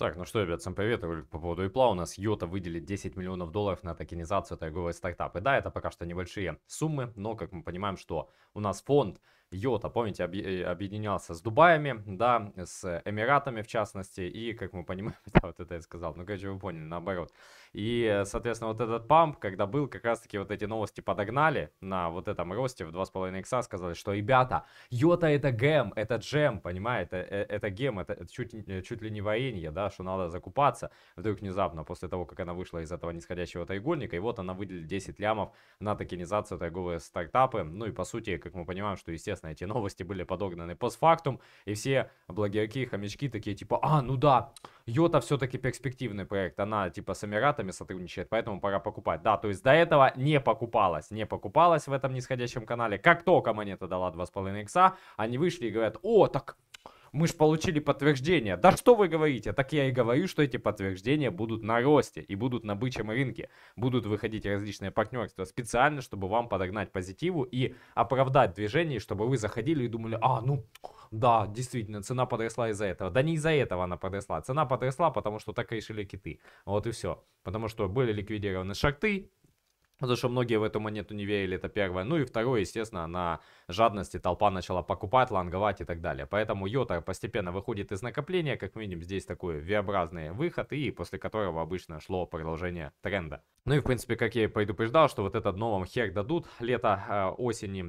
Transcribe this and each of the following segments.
Так, ну что, ребят, всем привет, по поводу ИПЛА. У нас Йота выделит 10 миллионов долларов на токенизацию торговой стартапы. Да, это пока что небольшие суммы, но, как мы понимаем, что у нас фонд Йота, помните, э, объединялся с Дубаями, да, с Эмиратами в частности, и, как мы понимаем, да, вот это я сказал, ну, короче, вы поняли, наоборот. И, соответственно, вот этот памп, когда был, как раз-таки вот эти новости подогнали на вот этом росте в 2,5 икса, сказали, что, ребята, Йота э, э, это гем, это джем, понимаете, это, это гем, это, это чуть, чуть ли не варенье, да, что надо закупаться. Вдруг внезапно, после того, как она вышла из этого нисходящего треугольника, и вот она выделит 10 лямов на токенизацию торговые стартапы, ну и, по сути, как мы понимаем, что, естественно, честно, эти новости были подогнаны постфактум, и все блогерки, хомячки такие, типа, а, ну да, Йота все-таки перспективный проект, она, типа, с Эмиратами сотрудничает, поэтому пора покупать. Да, то есть до этого не покупалась, не покупалась в этом нисходящем канале. Как только монета дала 2,5 икса, они вышли и говорят, о, так мы же получили подтверждение. Да что вы говорите? Так я и говорю, что эти подтверждения будут на росте и будут на бычьем рынке. Будут выходить различные партнерства специально, чтобы вам подогнать позитиву и оправдать движение, чтобы вы заходили и думали, а, ну, да, действительно, цена подросла из-за этого. Да не из-за этого она подросла. Цена подросла, потому что так решили киты. Вот и все. Потому что были ликвидированы шарты, Потому что многие в эту монету не верили, это первое. Ну и второе, естественно, на жадности толпа начала покупать, ланговать и так далее. Поэтому йота постепенно выходит из накопления, как мы видим, здесь такой V-образный выход, и после которого обычно шло продолжение тренда. Ну и, в принципе, как я и предупреждал, что вот это новым хек дадут лето, а, осени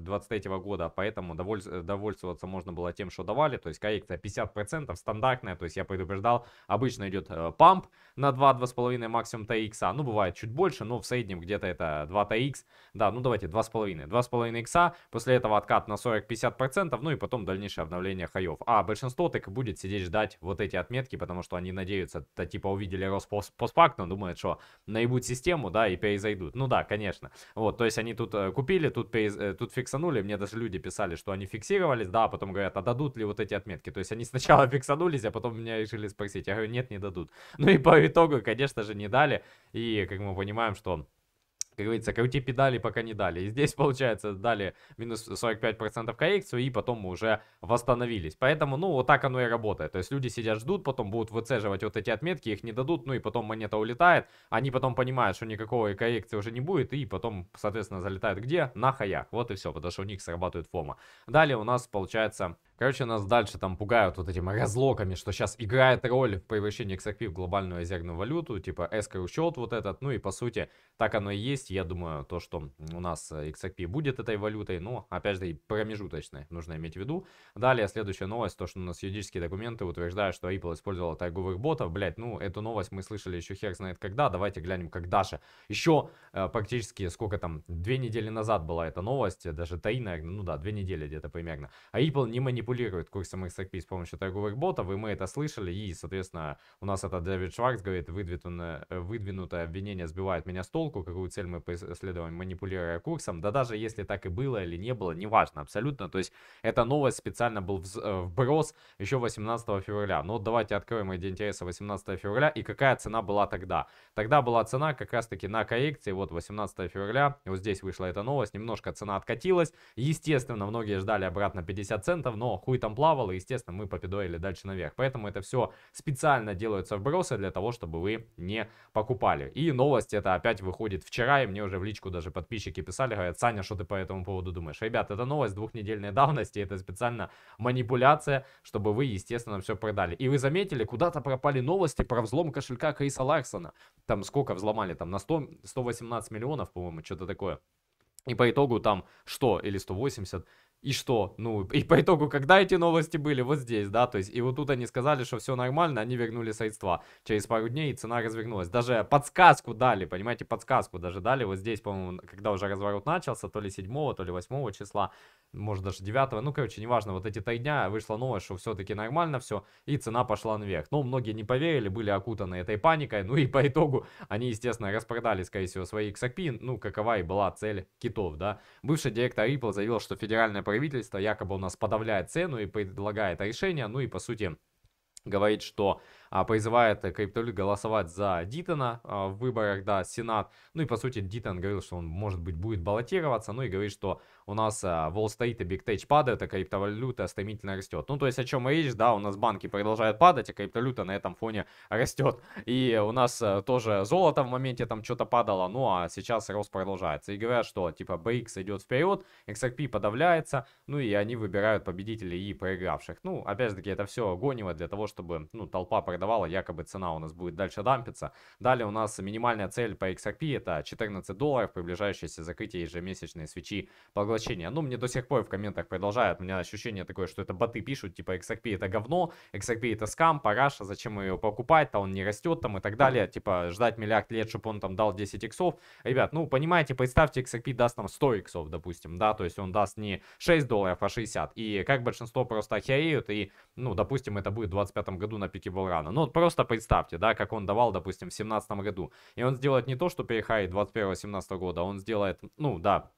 23 э, года, поэтому доволь, э, довольствоваться можно было тем, что давали, то есть коррекция 50% стандартная, то есть я предупреждал, обычно идет э, памп на 2-2,5 максимум TX, а, ну бывает чуть больше, но в среднем где-то это 2 TX, да, ну давайте 2,5, 2,5 X, после этого откат на 40-50%, ну и потом дальнейшее обновление хаев. А большинство так и будет сидеть ждать вот эти отметки, потому что они надеются, то типа увидели рост постфактно, думают, что на проебут систему, да, и перезайдут. Ну да, конечно. Вот, то есть они тут э, купили, тут, перез... Э, тут фиксанули. Мне даже люди писали, что они фиксировались, да, а потом говорят, а дадут ли вот эти отметки. То есть они сначала фиксанулись, а потом меня решили спросить. Я говорю, нет, не дадут. Ну и по итогу, конечно же, не дали. И, как мы понимаем, что как говорится, крути педали, пока не дали. И здесь, получается, дали минус 45% коррекцию, и потом мы уже восстановились. Поэтому, ну, вот так оно и работает. То есть люди сидят, ждут, потом будут выцеживать вот эти отметки, их не дадут, ну и потом монета улетает. Они потом понимают, что никакой коррекции уже не будет, и потом, соответственно, залетают где? На хаях. Вот и все, потому что у них срабатывает фома. Далее у нас, получается, Короче, нас дальше там пугают вот этими разлоками, что сейчас играет роль в превращении XRP в глобальную резервную валюту, типа escrow счет вот этот, ну и по сути так оно и есть. Я думаю, то, что у нас XRP будет этой валютой, но опять же и промежуточной нужно иметь в виду. Далее следующая новость, то, что у нас юридические документы утверждают, что Apple использовала торговых ботов. Блять, ну эту новость мы слышали еще хер знает когда, давайте глянем когда же. Еще э, практически сколько там, две недели назад была эта новость, даже три, наверное, ну да, две недели где-то примерно. А Apple не манипулирует манипулирует курсом XRP с помощью торговых ботов, и мы это слышали, и, соответственно, у нас этот Дэвид Шварц говорит, выдвинутое, э, выдвинутое обвинение сбивает меня с толку, какую цель мы преследуем, манипулируя курсом, да даже если так и было или не было, неважно абсолютно, то есть эта новость специально был э, вброс еще 18 февраля, но давайте откроем ради интереса 18 февраля и какая цена была тогда. Тогда была цена как раз таки на коррекции, вот 18 февраля, вот здесь вышла эта новость, немножко цена откатилась, естественно, многие ждали обратно 50 центов, но хуй там плавал, и, естественно, мы попидорили дальше наверх. Поэтому это все специально делаются вбросы для того, чтобы вы не покупали. И новость это опять выходит вчера, и мне уже в личку даже подписчики писали, говорят, Саня, что ты по этому поводу думаешь? Ребят, это новость двухнедельной давности, это специально манипуляция, чтобы вы, естественно, все продали. И вы заметили, куда-то пропали новости про взлом кошелька Криса Ларсона. Там сколько взломали? Там на 100, 118 миллионов, по-моему, что-то такое. И по итогу там что? Или 180, и что? Ну, и по итогу, когда эти новости были? Вот здесь, да, то есть, и вот тут они сказали, что все нормально, они вернули средства. Через пару дней цена развернулась. Даже подсказку дали, понимаете, подсказку даже дали. Вот здесь, по-моему, когда уже разворот начался, то ли 7, то ли 8 числа, может даже 9, ну короче, неважно, вот эти три дня вышла новость, что все-таки нормально все, и цена пошла наверх. Но ну, многие не поверили, были окутаны этой паникой, ну и по итогу они, естественно, распродали, скорее всего, свои XRP, ну какова и была цель китов, да. Бывший директор Ripple заявил, что федеральное правительство якобы у нас подавляет цену и предлагает решение, ну и по сути говорит, что а, призывает э, криптовалют голосовать за Дитона а, в выборах, да, Сенат. Ну и, по сути, Дитон говорил, что он, может быть, будет баллотироваться, ну и говорит, что у нас а, Wall Street и Big Tech падают, а криптовалюта стремительно растет. Ну, то есть, о чем речь, да, у нас банки продолжают падать, а криптовалюта на этом фоне растет. И у нас э, тоже золото в моменте там что-то падало, ну а сейчас рост продолжается. И говорят, что типа BX идет вперед, XRP подавляется, ну и они выбирают победителей и проигравших. Ну, опять же таки, это все гонимо для того, чтобы, ну, толпа проиграла продавала, якобы цена у нас будет дальше дампиться. Далее у нас минимальная цель по XRP это 14 долларов, приближающееся закрытие ежемесячной свечи поглощения. Ну, мне до сих пор в комментах продолжают, у меня ощущение такое, что это боты пишут, типа XRP это говно, XRP это скам, параша, зачем ее покупать-то, он не растет там и так далее, типа ждать миллиард лет, чтобы он там дал 10 иксов. Ребят, ну, понимаете, представьте, XRP даст нам 100 иксов, допустим, да, то есть он даст не 6 долларов, а 60. И как большинство просто охереют, и, ну, допустим, это будет в 25 году на пике Волрана. Капитана. Ну, вот просто представьте, да, как он давал, допустим, в 2017 году. И он сделает не то, что перехайт 21-17 года, а он сделает, ну, да,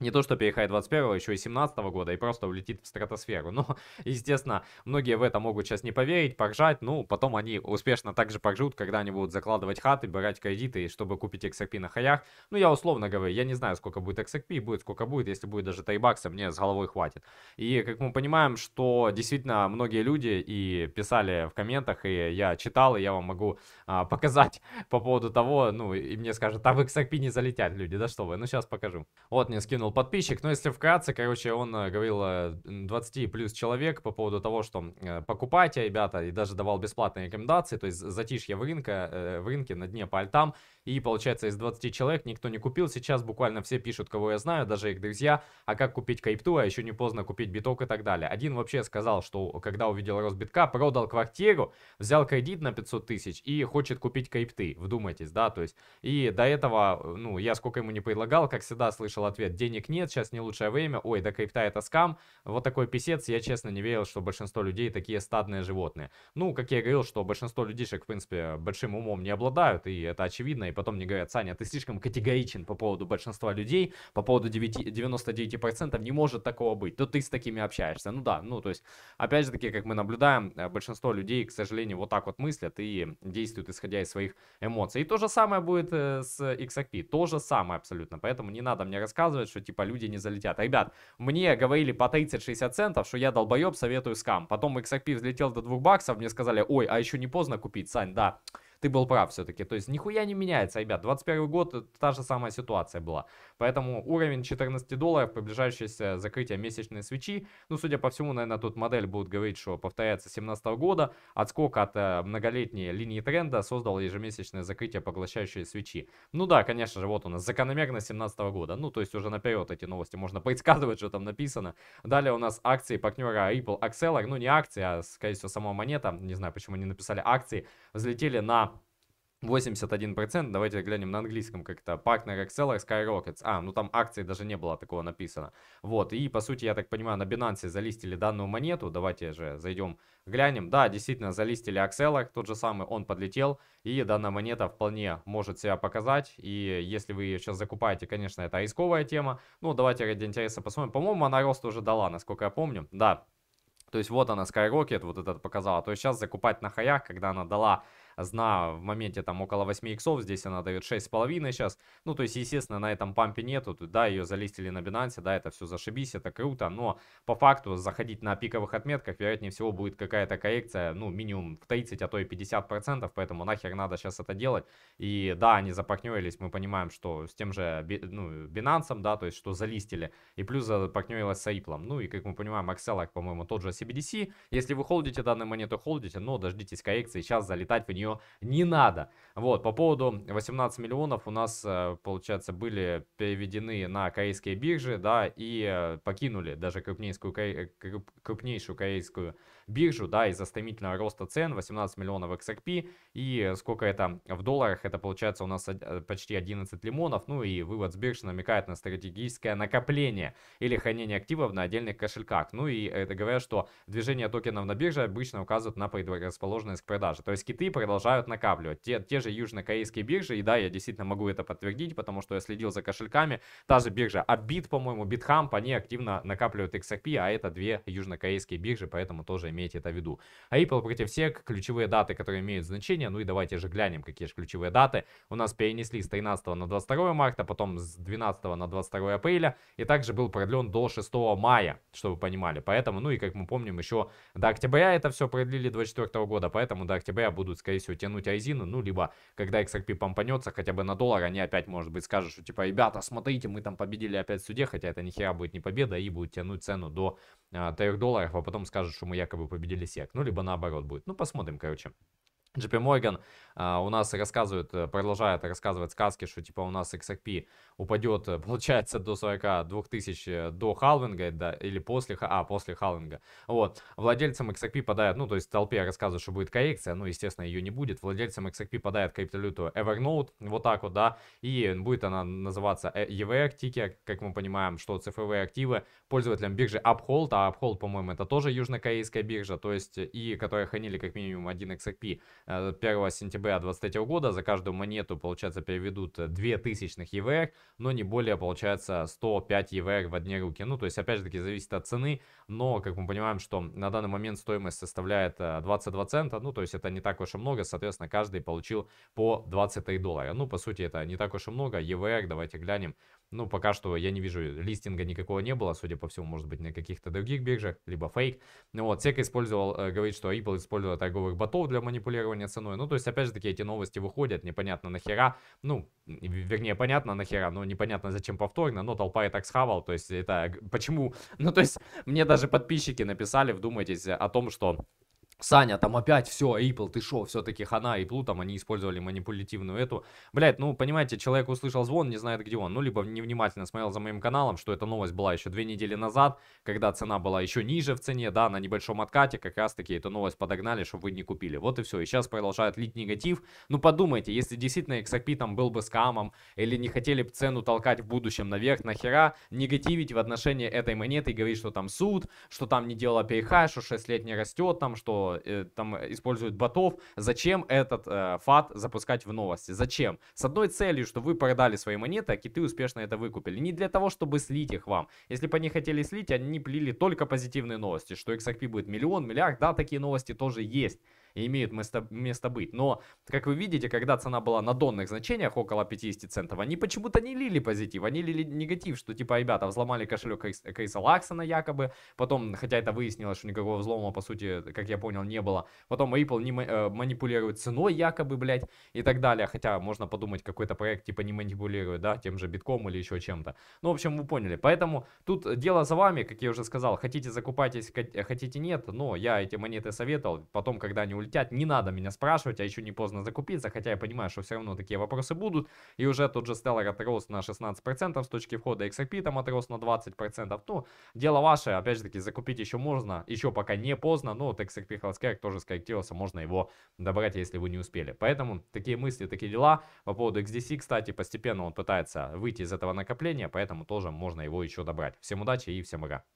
не то что перехай 21 еще и 17 -го года и просто улетит в стратосферу. Но, естественно, многие в это могут сейчас не поверить, поржать, ну, потом они успешно также поржут, когда они будут закладывать хаты, брать кредиты, чтобы купить XRP на хаях. Ну, я условно говорю, я не знаю, сколько будет XRP, будет сколько будет, если будет даже 3 бакса, мне с головой хватит. И, как мы понимаем, что действительно многие люди и писали в комментах, и я читал, и я вам могу а, показать по поводу того, ну, и мне скажут, а в XRP не залетят люди, да что вы, ну, сейчас покажу. Вот мне скинул вспомнил подписчик, но если вкратце, короче, он э, говорил 20 э, плюс человек по поводу того, что э, покупайте, ребята, и даже давал бесплатные рекомендации, то есть затишье в, рынка, в рынке на дне по альтам, и получается из 20 человек никто не купил. Сейчас буквально все пишут, кого я знаю, даже их друзья. А как купить крипту, а еще не поздно купить биток и так далее. Один вообще сказал, что когда увидел рост битка, продал квартиру, взял кредит на 500 тысяч и хочет купить крипты. Вдумайтесь, да, то есть. И до этого, ну, я сколько ему не предлагал, как всегда слышал ответ, денег нет, сейчас не лучшее время. Ой, да крипта это скам. Вот такой писец, я честно не верил, что большинство людей такие стадные животные. Ну, как я говорил, что большинство людишек, в принципе, большим умом не обладают, и это очевидно, и потом мне говорят, Саня, ты слишком категоричен по поводу большинства людей, по поводу 9, 99% не может такого быть, то ты с такими общаешься. Ну да, ну то есть, опять же таки, как мы наблюдаем, э, большинство людей, к сожалению, вот так вот мыслят и действуют, исходя из своих эмоций. И то же самое будет э, с XRP, то же самое абсолютно, поэтому не надо мне рассказывать, что типа люди не залетят. Ребят, мне говорили по 30-60 центов, что я долбоеб, советую скам. Потом XRP взлетел до 2 баксов, мне сказали, ой, а еще не поздно купить, Сань, да ты был прав все-таки. То есть нихуя не меняется, ребят. 21 год та же самая ситуация была. Поэтому уровень 14 долларов, приближающееся закрытие месячной свечи, ну, судя по всему, наверное, тут модель будет говорить, что повторяется 17 года, отскок от э, многолетней линии тренда создал ежемесячное закрытие поглощающей свечи. Ну да, конечно же, вот у нас закономерность 17 года. Ну, то есть уже наперед эти новости можно предсказывать, что там написано. Далее у нас акции партнера Ripple Acceler, ну не акции, а, скорее всего, сама монета, не знаю, почему они написали акции, взлетели на 81%, давайте глянем на английском как-то, Partner Exceller Skyrockets, а, ну там акции даже не было такого написано, вот, и по сути, я так понимаю, на Binance залистили данную монету, давайте же зайдем, глянем, да, действительно, залистили Acceler, тот же самый, он подлетел, и данная монета вполне может себя показать, и если вы ее сейчас закупаете, конечно, это рисковая тема, ну, давайте ради интереса посмотрим, по-моему, она рост уже дала, насколько я помню, да, то есть вот она, Skyrocket, вот этот показала. То есть сейчас закупать на хаях, когда она дала зна в моменте там около 8 иксов, здесь она дает 6,5 сейчас. Ну, то есть, естественно, на этом пампе нету, да, ее залистили на Binance, да, это все зашибись, это круто, но по факту заходить на пиковых отметках, вероятнее всего, будет какая-то коррекция, ну, минимум в 30, а то и 50%, поэтому нахер надо сейчас это делать. И да, они запартнерились, мы понимаем, что с тем же, ну, Binance, да, то есть, что залистили, и плюс запартнерилась с Ripple. Ну, и как мы понимаем, Excel, по-моему, тот же CBDC. Если вы холдите данные монету холдите, но дождитесь коррекции, сейчас залетать в нее нее не надо. Вот, по поводу 18 миллионов у нас, э, получается, были переведены на корейские биржи, да, и э, покинули даже крупнейскую, крупнейшую корейскую биржу, да, из-за стремительного роста цен, 18 миллионов XRP, и сколько это в долларах, это получается у нас э, почти 11 лимонов, ну и вывод с биржи намекает на стратегическое накопление или хранение активов на отдельных кошельках, ну и это говорят, что движение токенов на бирже обычно указывает на предрасположенность к продаже, то есть киты продолжают продолжают накапливать. Те, те же южнокорейские биржи, и да, я действительно могу это подтвердить, потому что я следил за кошельками, та же биржа Abit, по-моему, BitHump, они активно накапливают XRP, а это две южнокорейские биржи, поэтому тоже имейте это в виду. А Ripple против SEC, ключевые даты, которые имеют значение, ну и давайте же глянем, какие же ключевые даты. У нас перенесли с 13 на 22 марта, потом с 12 на 22 апреля, и также был продлен до 6 мая, чтобы вы понимали. Поэтому, ну и как мы помним, еще до октября это все продлили 24 года, поэтому до октября будут, скорее всего, всего тянуть айзины, ну, либо когда XRP помпанется хотя бы на доллар, они опять, может быть, скажут, что типа, ребята, смотрите, мы там победили опять в суде, хотя это нихера будет не победа, и будут тянуть цену до а, 3 долларов, а потом скажут, что мы якобы победили сек, ну, либо наоборот будет. Ну, посмотрим, короче. J.P. Morgan а, у нас рассказывает, э, продолжает рассказывать сказки, что типа у нас XRP упадет, э, получается, до 42 тысяч э, до халвинга, да, или после, а, после халвинга. Вот, владельцам XRP подают, ну, то есть толпе рассказывают, что будет коррекция, ну, естественно, ее не будет. Владельцам XRP подает криптовалюту Evernote, вот так вот, да, и будет она называться EVR тикер, как мы понимаем, что цифровые активы пользователям биржи Uphold, а Uphold, по-моему, это тоже южнокорейская биржа, то есть, и которые хранили как минимум один XRP, 1 э, сентября 2023 года за каждую монету, получается, переведут 2000 ЕВР, но не более, получается, 105 ЕВР в одни руки. Ну, то есть, опять же таки, зависит от цены, но, как мы понимаем, что на данный момент стоимость составляет 22 э, цента, ну, то есть, это не так уж и много, соответственно, каждый получил по 23 доллара. Ну, по сути, это не так уж и много, ЕВР, давайте глянем, ну, пока что я не вижу, листинга никакого не было, судя по всему, может быть, на каких-то других биржах, либо фейк. Ну вот, SEC использовал, э, говорит, что Apple использовал торговых ботов для манипулирования ценой. Ну, то есть, опять же таки, эти новости выходят, непонятно нахера, ну, вернее, понятно нахера, но непонятно зачем повторно, но толпа и так схавал, то есть, это почему, ну, то есть, мне даже подписчики написали, вдумайтесь, о том, что Саня, там опять все, Apple, ты шо, все-таки хана, Apple, там они использовали манипулятивную эту. Блять, ну, понимаете, человек услышал звон, не знает, где он. Ну, либо невнимательно смотрел за моим каналом, что эта новость была еще две недели назад, когда цена была еще ниже в цене, да, на небольшом откате, как раз-таки эту новость подогнали, чтобы вы не купили. Вот и все, и сейчас продолжают лить негатив. Ну, подумайте, если действительно XRP там был бы скамом, или не хотели бы цену толкать в будущем наверх, нахера негативить в отношении этой монеты и говорить, что там суд, что там не дело перехай, что 6 лет не растет, там, что э, там э, используют ботов. Зачем этот э, фат запускать в новости? Зачем? С одной целью, что вы продали свои монеты, а киты успешно это выкупили. Не для того, чтобы слить их вам. Если бы они хотели слить, они плели только позитивные новости, что XRP будет миллион, миллиард. Да, такие новости тоже есть имеют место, место быть. Но, как вы видите, когда цена была на донных значениях, около 50 центов, они почему-то не лили позитив, они лили негатив, что типа, ребята, взломали кошелек Кейса Лаксона якобы, потом, хотя это выяснилось, что никакого взлома, по сути, как я понял, не было, потом Apple не э, манипулирует ценой якобы, блядь, и так далее, хотя можно подумать, какой-то проект типа не манипулирует, да, тем же битком или еще чем-то. Ну, в общем, вы поняли. Поэтому тут дело за вами, как я уже сказал, хотите закупайтесь, хотите нет, но я эти монеты советовал, потом, когда они улетели, улетят, не надо меня спрашивать, а еще не поздно закупиться, хотя я понимаю, что все равно такие вопросы будут. И уже тот же Stellar отрос на 16% с точки входа XRP там отрос на 20%. Ну, дело ваше, опять же таки, закупить еще можно, еще пока не поздно, но вот XRP Healthcare тоже скорректировался, можно его добрать, если вы не успели. Поэтому такие мысли, такие дела. По поводу XDC, кстати, постепенно он пытается выйти из этого накопления, поэтому тоже можно его еще добрать. Всем удачи и всем пока.